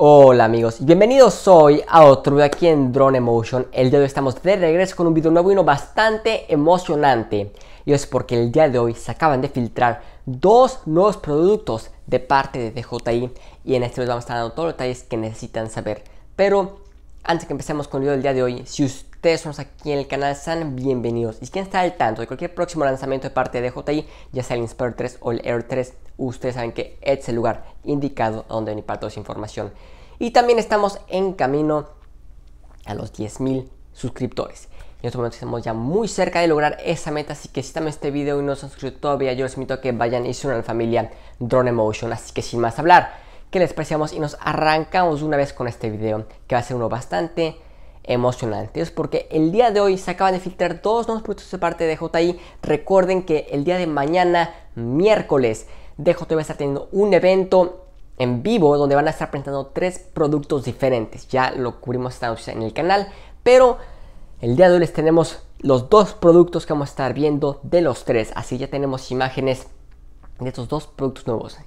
Hola amigos y bienvenidos hoy a otro video aquí en Drone Emotion. El día de hoy estamos de regreso con un video nuevo y uno bastante emocionante. Y es porque el día de hoy se acaban de filtrar dos nuevos productos de parte de DJI. Y en este video vamos a estar dando todos los detalles que necesitan saber. Pero antes que empecemos con el video del día de hoy, si usted Ustedes somos aquí en el canal, sean bienvenidos. Y si quieren estar al tanto de cualquier próximo lanzamiento de parte de JI, ya sea el Inspire 3 o el Air 3, ustedes saben que es el lugar indicado donde ni para toda esa información. Y también estamos en camino a los 10.000 suscriptores. En este momento estamos ya muy cerca de lograr esa meta, así que si están este video y no se han suscrito todavía, yo les invito a que vayan y se unan a la familia Drone Emotion. Así que sin más hablar, que les apreciamos y nos arrancamos una vez con este video, que va a ser uno bastante emocionantes porque el día de hoy se acaban de filtrar todos los productos de parte de JI. Recuerden que el día de mañana, miércoles, DJI va a estar teniendo un evento en vivo donde van a estar presentando tres productos diferentes. Ya lo cubrimos esta en el canal, pero el día de hoy les tenemos los dos productos que vamos a estar viendo de los tres. Así ya tenemos imágenes de estos dos productos nuevos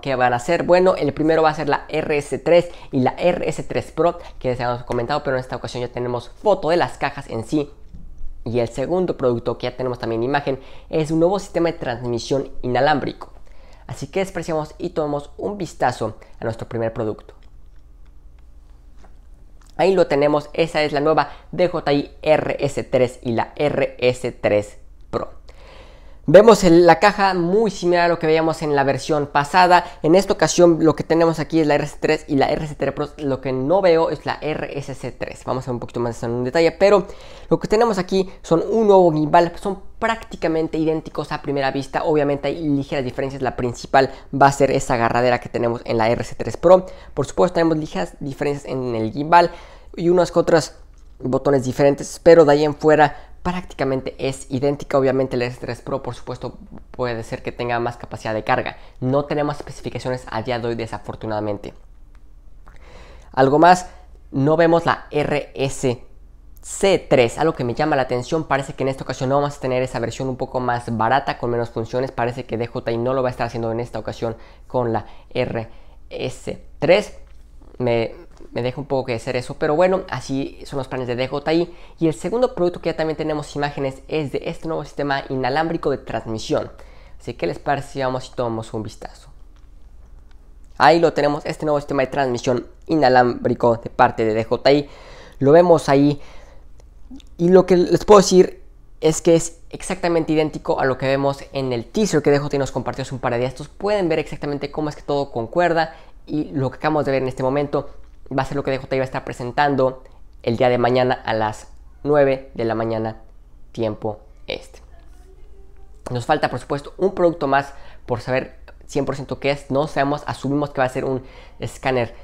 ¿Qué van a ser. Bueno, el primero va a ser la RS3 y la RS3 Pro que ya habíamos comentado, pero en esta ocasión ya tenemos foto de las cajas en sí. Y el segundo producto que ya tenemos también imagen es un nuevo sistema de transmisión inalámbrico. Así que despreciamos y tomamos un vistazo a nuestro primer producto. Ahí lo tenemos, esa es la nueva DJI RS3 y la RS3 Pro. Vemos la caja muy similar a lo que veíamos en la versión pasada. En esta ocasión lo que tenemos aquí es la RS3 y la rc 3 Pro. Lo que no veo es la RSC3. Vamos a ver un poquito más en detalle. Pero lo que tenemos aquí son un nuevo gimbal. Son prácticamente idénticos a primera vista. Obviamente hay ligeras diferencias. La principal va a ser esa agarradera que tenemos en la RC3 Pro. Por supuesto tenemos ligeras diferencias en el gimbal. Y unos que botones diferentes. Pero de ahí en fuera prácticamente es idéntica. Obviamente el S3 Pro, por supuesto, puede ser que tenga más capacidad de carga. No tenemos especificaciones a día de hoy, desafortunadamente. Algo más, no vemos la RS C3, algo que me llama la atención, parece que en esta ocasión no vamos a tener esa versión un poco más barata con menos funciones, parece que DJI no lo va a estar haciendo en esta ocasión con la RS3. Me, me deja un poco que hacer eso, pero bueno, así son los planes de DJI. Y el segundo producto que ya también tenemos imágenes es de este nuevo sistema inalámbrico de transmisión. Así que les parece si vamos y tomamos un vistazo. Ahí lo tenemos, este nuevo sistema de transmisión inalámbrico de parte de DJI. Lo vemos ahí. Y lo que les puedo decir es que es exactamente idéntico a lo que vemos en el teaser que DJI nos compartió hace un par de días. Estos pueden ver exactamente cómo es que todo concuerda y lo que acabamos de ver en este momento va a ser lo que DJ va a estar presentando el día de mañana a las 9 de la mañana, tiempo este. Nos falta, por supuesto, un producto más por saber 100% qué es. No sabemos, asumimos que va a ser un escáner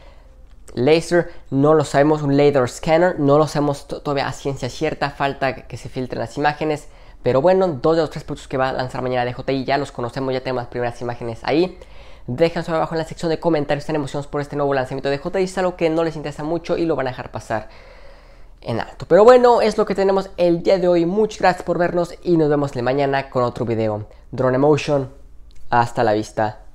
laser, no lo sabemos, un laser scanner, no lo sabemos todavía a ciencia cierta, falta que se filtren las imágenes. Pero bueno, dos de los tres productos que va a lanzar mañana DJI ya los conocemos, ya tenemos las primeras imágenes ahí déjanos abajo en la sección de comentarios están emocionados por este nuevo lanzamiento de JD, es algo que no les interesa mucho y lo van a dejar pasar en alto. Pero bueno, es lo que tenemos el día de hoy. Muchas gracias por vernos y nos vemos mañana con otro video. Drone Emotion, hasta la vista.